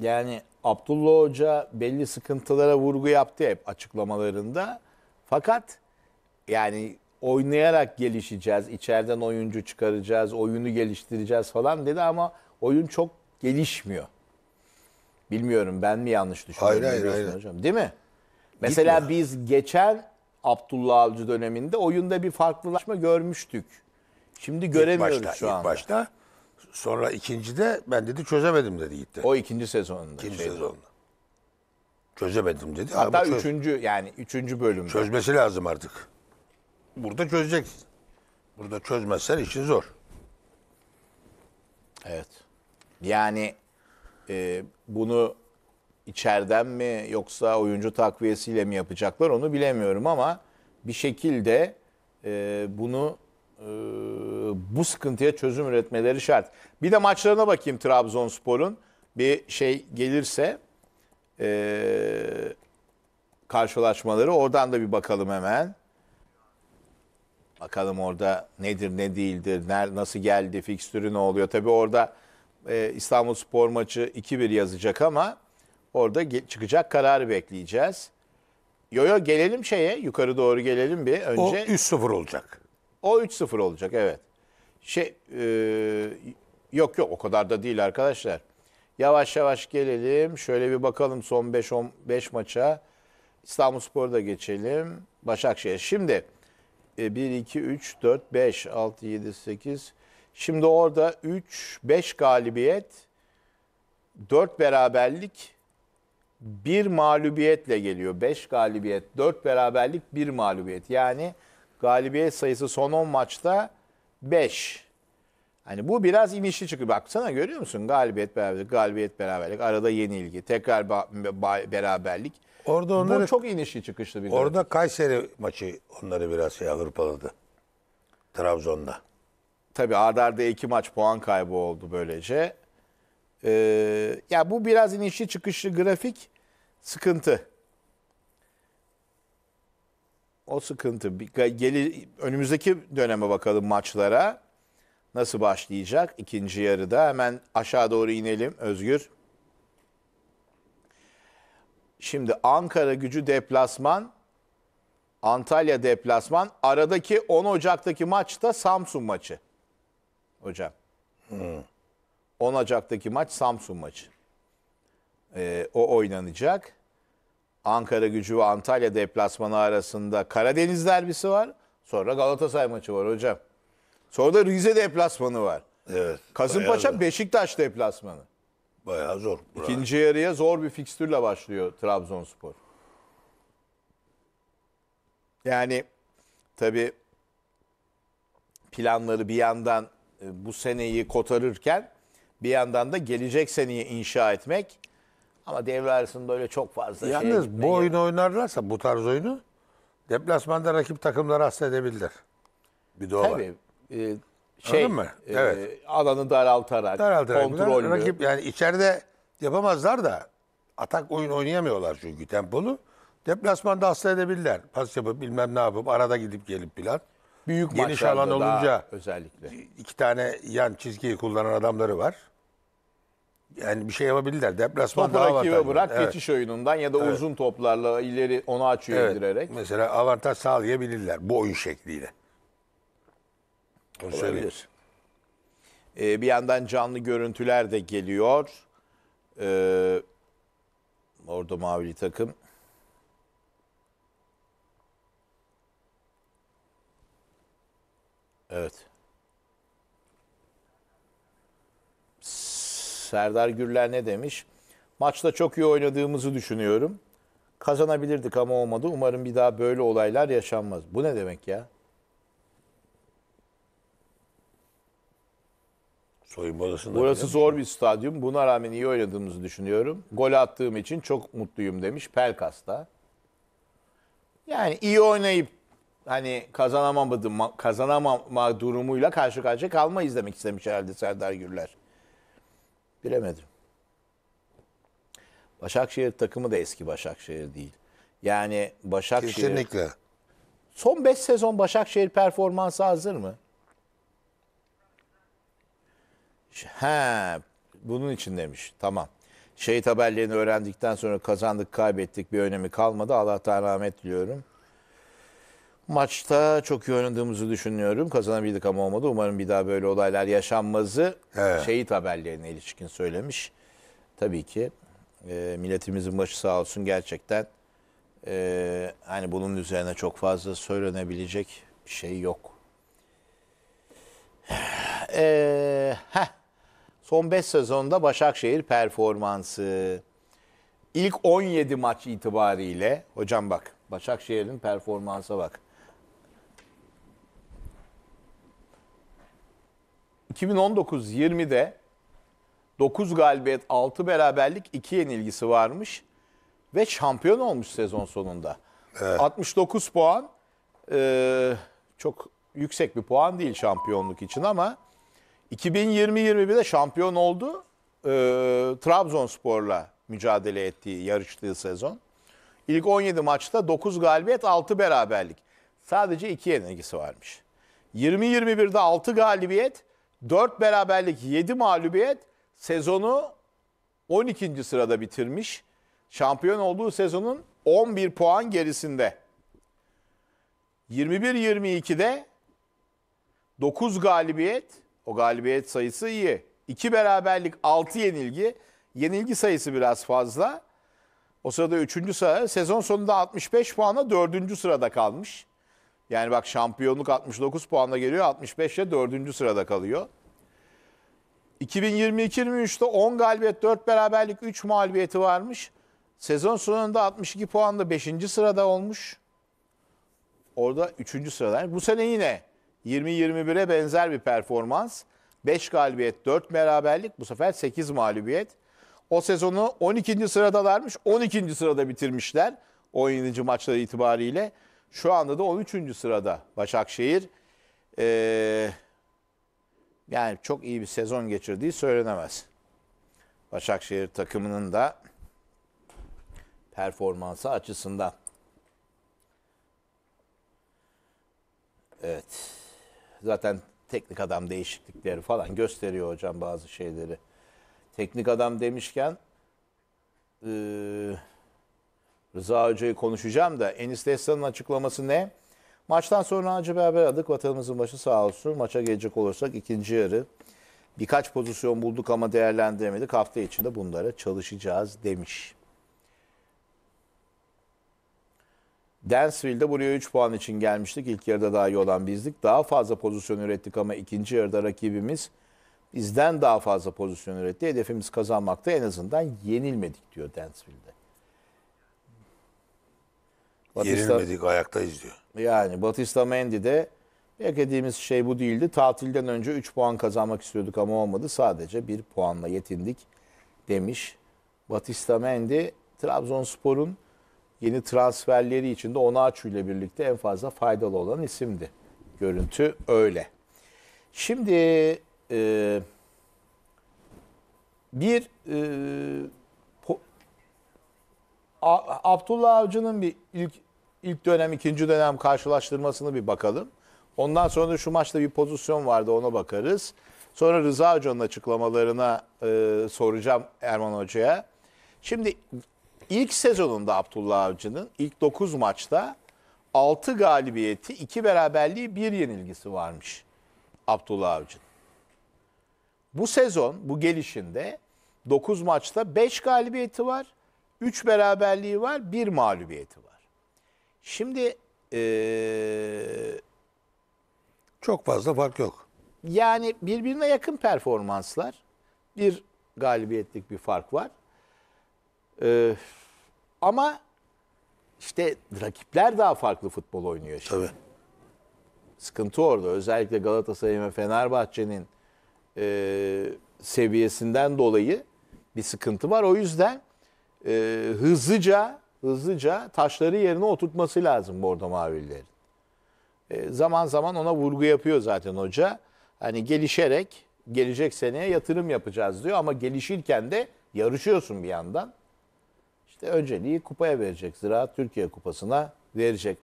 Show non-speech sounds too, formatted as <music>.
Yani Abdullah Hoca belli sıkıntılara vurgu yaptı hep açıklamalarında. Fakat yani oynayarak gelişeceğiz, içeriden oyuncu çıkaracağız, oyunu geliştireceğiz falan dedi ama oyun çok gelişmiyor. Bilmiyorum ben mi yanlış düşünüyorum? Hayır hayır hayır. Hocam. Değil mi? Mesela Gitmiyor. biz geçen Abdullah Avcı döneminde oyunda bir farklılaşma görmüştük. Şimdi göremiyoruz ilk başta, şu anda. İlk başta Sonra ikincide ben dedi çözemedim dedi gitti. O ikinci sezonunda. İkinci şeydi. sezonda. Çözemedim dedi. Hatta Ama çöz- üçüncü yani üçüncü bölüm. Çözmesi lazım artık. Burada çözeceksin. Burada çözmezsen işin zor. Evet. Yani e, bunu içeriden mi yoksa oyuncu takviyesiyle mi yapacaklar onu bilemiyorum ama bir şekilde e, bunu e, bu sıkıntıya çözüm üretmeleri şart. Bir de maçlarına bakayım Trabzonspor'un. Bir şey gelirse e, karşılaşmaları oradan da bir bakalım hemen. Bakalım orada nedir ne değildir, ner, nasıl geldi, fikstürü ne oluyor. Tabii orada e, İstanbul Spor maçı 2-1 yazacak ama orada çıkacak kararı bekleyeceğiz. Yo yo gelelim şeye yukarı doğru gelelim bir önce. O 3-0 olacak. O 3-0 olacak evet. Şey e, yok yok o kadar da değil arkadaşlar. Yavaş yavaş gelelim. Şöyle bir bakalım son 5-15 maça. İstanbulspor'u da geçelim. Başakşehir. Şimdi e, 1, 2, 3, 4, 5, 6, 7, 8. Şimdi orada 3, 5 galibiyet, 4 beraberlik, bir mağlubiyetle geliyor. 5 galibiyet, 4 beraberlik, bir mağlubiyet. Yani galibiyet sayısı son 10 maçta 5. Hani bu biraz inişli çıkıyor. Baksana görüyor musun? Galibiyet beraberlik, galibiyet beraberlik, arada yenilgi, tekrar beraberlik. Orada onları, bu çok inişli çıkışlı bir Orada galibiyet. Kayseri maçı onları biraz şey hırpaladı. Trabzon'da. Tabii ardarda iki maç puan kaybı oldu böylece. Ee, ya bu biraz inişli çıkışlı grafik sıkıntı. O sıkıntı. Bir- önümüzdeki döneme bakalım maçlara. Nasıl başlayacak ikinci yarıda? Hemen aşağı doğru inelim Özgür. Şimdi Ankara gücü deplasman, Antalya deplasman. Aradaki 10 Ocak'taki maç da Samsun maçı. Hocam. 10 hmm. Ocak'taki maç Samsun maçı. Ee, o oynanacak. Ankara gücü ve Antalya deplasmanı arasında Karadeniz derbisi var. Sonra Galatasaray maçı var hocam. Sonra da Rize deplasmanı var. Evet. Kasımpaşa Beşiktaş deplasmanı. Bayağı zor. Bravo. İkinci yarıya zor bir fikstürle başlıyor Trabzonspor. Yani tabi planları bir yandan e, bu seneyi kotarırken bir yandan da gelecek seneyi inşa etmek ama devre arasında öyle çok fazla şey Yalnız bu gerek- oyunu oynarlarsa bu tarz oyunu deplasmanda rakip takımları hasta edebilirler. Bir de o var. e, şey, Anladın mı? e, Evet. alanı daraltarak, Herhalde kontrollü. rakip yani içeride yapamazlar da atak oyun oynayamıyorlar çünkü tempolu. Deplasmanda hasta edebilirler. Pas yapıp bilmem ne yapıp arada gidip gelip plan. Büyük Geniş alan olunca özellikle. iki tane yan çizgiyi kullanan adamları var yani bir şey yapabilirler. Deplasman Topu daha rakibe avantajlı. bırak Evet. geçiş oyunundan ya da uzun toplarla ileri ona açıyor Evet. indirerek. Mesela avantaj sağlayabilirler bu oyun şekliyle. Onu söyleyeyim. Olabilir. Ee, bir yandan canlı görüntüler de geliyor. Ee, orada mavili takım. Evet. Serdar Gürler ne demiş? Maçta çok iyi oynadığımızı düşünüyorum. Kazanabilirdik ama olmadı. Umarım bir daha böyle olaylar yaşanmaz. Bu ne demek ya? Soyunma odasında. Burası zor bir stadyum. Buna rağmen iyi oynadığımızı düşünüyorum. Gol attığım için çok mutluyum demiş Pelkas'ta. Yani iyi oynayıp hani kazanamamadım, kazanamama durumuyla karşı karşıya kalmayız demek istemiş herhalde Serdar Gürler. Bilemedim. Başakşehir takımı da eski Başakşehir değil. Yani Başakşehir... Kesinlikle. Son 5 sezon Başakşehir performansı hazır mı? He, bunun için demiş. Tamam. Şehit haberlerini öğrendikten sonra kazandık, kaybettik bir önemi kalmadı. Allah'tan rahmet diliyorum. Maçta çok iyi oynadığımızı düşünüyorum. Kazanabildik ama olmadı. Umarım bir daha böyle olaylar yaşanmazı evet. şehit haberlerine ilişkin söylemiş. Tabii ki e, milletimizin başı sağ olsun gerçekten e, hani bunun üzerine çok fazla söylenebilecek bir şey yok. <sighs> E, heh. Son 5 sezonda Başakşehir performansı. İlk 17 maç itibariyle hocam bak Başakşehir'in performansa bak. 2019-20'de 9 galibiyet, 6 beraberlik, 2 yenilgisi varmış ve şampiyon olmuş sezon sonunda. Evet. 69 puan e, çok yüksek bir puan değil şampiyonluk için ama 2020-21'de şampiyon oldu. E, Trabzonspor'la mücadele ettiği, yarıştığı sezon. İlk 17 maçta 9 galibiyet, 6 beraberlik. Sadece 2 yenilgisi varmış. 20-21'de 6 galibiyet, 4 beraberlik 7 mağlubiyet sezonu 12. sırada bitirmiş. Şampiyon olduğu sezonun 11 puan gerisinde. 21-22'de 9 galibiyet, o galibiyet sayısı iyi. 2 beraberlik 6 yenilgi, yenilgi sayısı biraz fazla. O sırada 3. sırada sezon sonunda 65 puanla 4. sırada kalmış. Yani bak şampiyonluk 69 puanla geliyor 65'e 4. sırada kalıyor. 2022-23'te 10 galibiyet 4 beraberlik 3 mağlubiyeti varmış. Sezon sonunda 62 puanla 5. sırada olmuş. Orada 3. sırada. Bu sene yine 20-21'e benzer bir performans. 5 galibiyet 4 beraberlik bu sefer 8 mağlubiyet. O sezonu 12. sıradalarmış. 12. sırada bitirmişler. 17. maçları itibariyle. Şu anda da 13. sırada Başakşehir. Ee, yani çok iyi bir sezon geçirdiği söylenemez. Başakşehir takımının da performansı açısından. Evet. Zaten teknik adam değişiklikleri falan gösteriyor hocam bazı şeyleri. Teknik adam demişken... Ee, Rıza Hoca'yı konuşacağım da Enis Destan'ın açıklaması ne? Maçtan sonra acı bir haber aldık. Vatanımızın başı sağ olsun. Maça gelecek olursak ikinci yarı birkaç pozisyon bulduk ama değerlendiremedik. Hafta içinde bunlara çalışacağız demiş. Dansville'de buraya 3 puan için gelmiştik. İlk yarıda daha iyi olan bizdik. Daha fazla pozisyon ürettik ama ikinci yarıda rakibimiz bizden daha fazla pozisyon üretti. Hedefimiz kazanmakta en azından yenilmedik diyor Dansville'de. Batista, Yenilmedik ayaktayız diyor. Yani Batista de beklediğimiz şey bu değildi. Tatilden önce 3 puan kazanmak istiyorduk ama olmadı. Sadece 1 puanla yetindik demiş. Batista Mendy Trabzonspor'un yeni transferleri içinde Onaçu ile birlikte en fazla faydalı olan isimdi. Görüntü öyle. Şimdi e, bir e, A- Abdullah Avcı'nın bir ilk ilk dönem ikinci dönem karşılaştırmasını bir bakalım. Ondan sonra da şu maçta bir pozisyon vardı ona bakarız. Sonra Rıza Hoca'nın açıklamalarına e, soracağım Erman Hoca'ya. Şimdi ilk sezonunda Abdullah Avcı'nın ilk 9 maçta 6 galibiyeti, 2 beraberliği, 1 yenilgisi varmış Abdullah Avcı'nın. Bu sezon, bu gelişinde 9 maçta 5 galibiyeti var, 3 beraberliği var, 1 mağlubiyeti var. Şimdi ee, çok fazla fark yok. Yani birbirine yakın performanslar. Bir galibiyetlik bir fark var. Ee, ama işte rakipler daha farklı futbol oynuyor şimdi. Tabii. Sıkıntı orada. Özellikle Galatasaray ve Fenerbahçe'nin e, seviyesinden dolayı bir sıkıntı var. O yüzden e, hızlıca hızlıca taşları yerine oturtması lazım bordo mavillerin. E, ee, zaman zaman ona vurgu yapıyor zaten hoca. Hani gelişerek gelecek seneye yatırım yapacağız diyor ama gelişirken de yarışıyorsun bir yandan. İşte önceliği kupaya verecek. Ziraat Türkiye Kupası'na verecek.